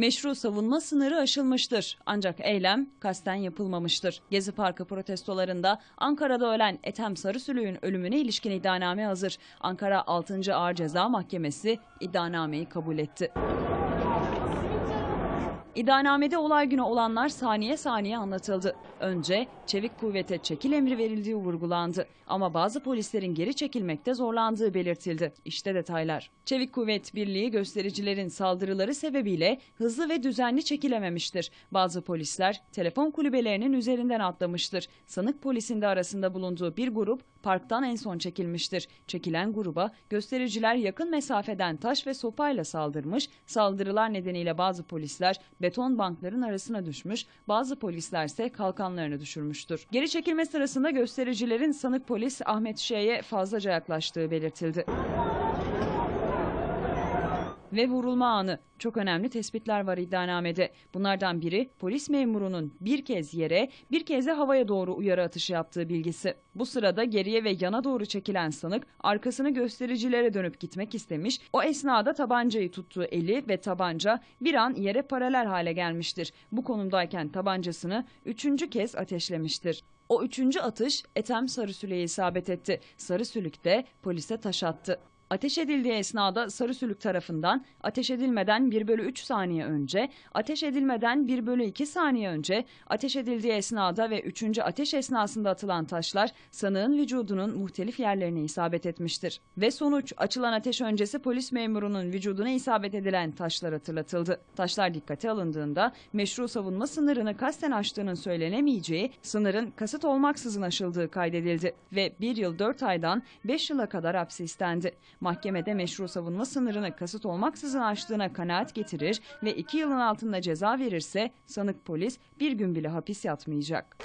Meşru savunma sınırı aşılmıştır. Ancak eylem kasten yapılmamıştır. Gezi Parkı protestolarında Ankara'da ölen Ethem Sarısülüğün ölümüne ilişkin iddianame hazır. Ankara 6. Ağır Ceza Mahkemesi iddianameyi kabul etti. İddianamede olay günü olanlar saniye saniye anlatıldı. Önce çevik kuvvete çekil emri verildiği vurgulandı. Ama bazı polislerin geri çekilmekte zorlandığı belirtildi. İşte detaylar. Çevik Kuvvet Birliği göstericilerin saldırıları sebebiyle hızlı ve düzenli çekilememiştir. Bazı polisler telefon kulübelerinin üzerinden atlamıştır. Sanık polisin de arasında bulunduğu bir grup parktan en son çekilmiştir. Çekilen gruba göstericiler yakın mesafeden taş ve sopayla saldırmış, saldırılar nedeniyle bazı polisler beton bankların arasına düşmüş, bazı polisler ise kalkanlarını düşürmüştür. Geri çekilme sırasında göstericilerin sanık polis Ahmet Şeye fazlaca yaklaştığı belirtildi ve vurulma anı. Çok önemli tespitler var iddianamede. Bunlardan biri polis memurunun bir kez yere, bir kez de havaya doğru uyarı atışı yaptığı bilgisi. Bu sırada geriye ve yana doğru çekilen sanık arkasını göstericilere dönüp gitmek istemiş. O esnada tabancayı tuttuğu eli ve tabanca bir an yere paralel hale gelmiştir. Bu konumdayken tabancasını üçüncü kez ateşlemiştir. O üçüncü atış Etem Sarısülük'e isabet etti. Sarısülük de polise taş attı. Ateş edildiği esnada Sarısülük tarafından ateş edilmeden 1 bölü 3 saniye önce, ateş edilmeden 1 bölü 2 saniye önce, ateş edildiği esnada ve 3. ateş esnasında atılan taşlar sanığın vücudunun muhtelif yerlerine isabet etmiştir. Ve sonuç açılan ateş öncesi polis memurunun vücuduna isabet edilen taşlar hatırlatıldı. Taşlar dikkate alındığında meşru savunma sınırını kasten aştığının söylenemeyeceği, sınırın kasıt olmaksızın aşıldığı kaydedildi ve 1 yıl 4 aydan 5 yıla kadar hapsi istendi mahkemede meşru savunma sınırını kasıt olmaksızın aştığına kanaat getirir ve iki yılın altında ceza verirse sanık polis bir gün bile hapis yatmayacak.